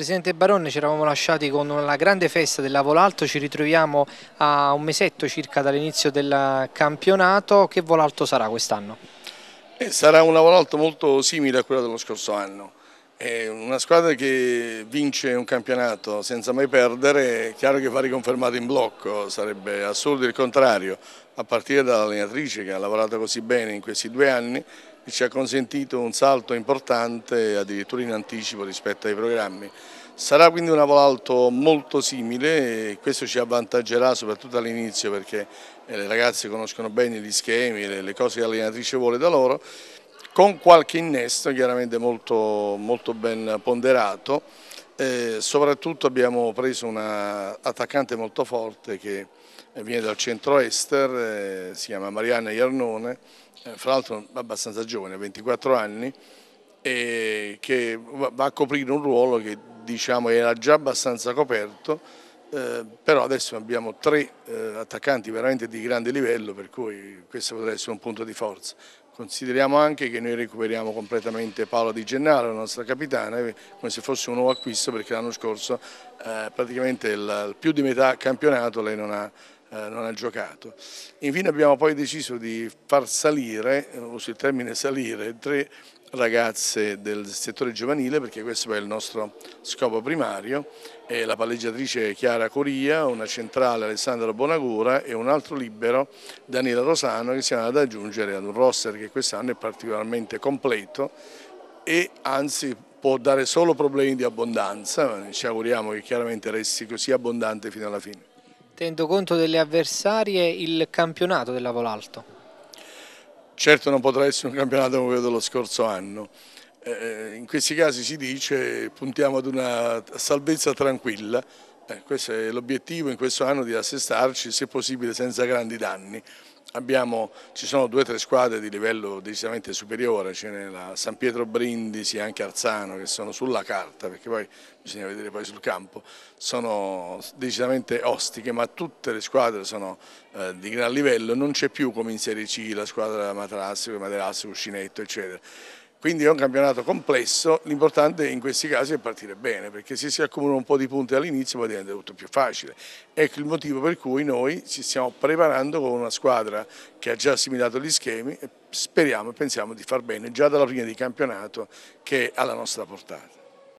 Presidente Baronne, ci eravamo lasciati con la grande festa del Volalto, ci ritroviamo a un mesetto circa dall'inizio del campionato, che Volalto sarà quest'anno? Eh, sarà un Volalto molto simile a quello dello scorso anno, è una squadra che vince un campionato senza mai perdere, è chiaro che va riconfermata in blocco, sarebbe assurdo il contrario, a partire dall'allenatrice che ha lavorato così bene in questi due anni che ci ha consentito un salto importante addirittura in anticipo rispetto ai programmi. Sarà quindi una volalto molto simile e questo ci avvantaggerà soprattutto all'inizio perché eh, le ragazze conoscono bene gli schemi, le cose che l'allenatrice vuole da loro, con qualche innesto chiaramente molto, molto ben ponderato e eh, soprattutto abbiamo preso un attaccante molto forte che eh, viene dal centro-ester, eh, si chiama Mariana Iarnone, fra l'altro abbastanza giovane, 24 anni, e che va a coprire un ruolo che diciamo era già abbastanza coperto, eh, però adesso abbiamo tre eh, attaccanti veramente di grande livello per cui questo potrebbe essere un punto di forza. Consideriamo anche che noi recuperiamo completamente Paola Di Gennaro, la nostra capitana, come se fosse un nuovo acquisto perché l'anno scorso eh, praticamente il, più di metà campionato lei non ha eh, non ha giocato. Infine abbiamo poi deciso di far salire, eh, uso il termine salire, tre ragazze del settore giovanile perché questo è il nostro scopo primario e la palleggiatrice Chiara Coria, una centrale Alessandra Bonagura e un altro libero Daniela Rosano che siamo ad aggiungere ad un roster che quest'anno è particolarmente completo e anzi può dare solo problemi di abbondanza, ci auguriamo che chiaramente resti così abbondante fino alla fine. Tenendo conto delle avversarie, il campionato della Volalto? Certo non potrà essere un campionato come quello dello scorso anno. Eh, in questi casi si dice puntiamo ad una salvezza tranquilla, eh, questo è l'obiettivo in questo anno di assestarci se possibile senza grandi danni. Abbiamo, ci sono due o tre squadre di livello decisamente superiore, c'è cioè la San Pietro Brindisi e anche Arzano che sono sulla carta, perché poi bisogna vedere poi sul campo, sono decisamente ostiche, ma tutte le squadre sono eh, di gran livello, non c'è più come in Serie C la squadra Matrassico, Materassico, Cuscinetto eccetera. Quindi è un campionato complesso, l'importante in questi casi è partire bene, perché se si accumulano un po' di punti all'inizio poi diventa tutto più facile. Ecco il motivo per cui noi ci stiamo preparando con una squadra che ha già assimilato gli schemi e speriamo e pensiamo di far bene già dalla fine di campionato che è alla nostra portata.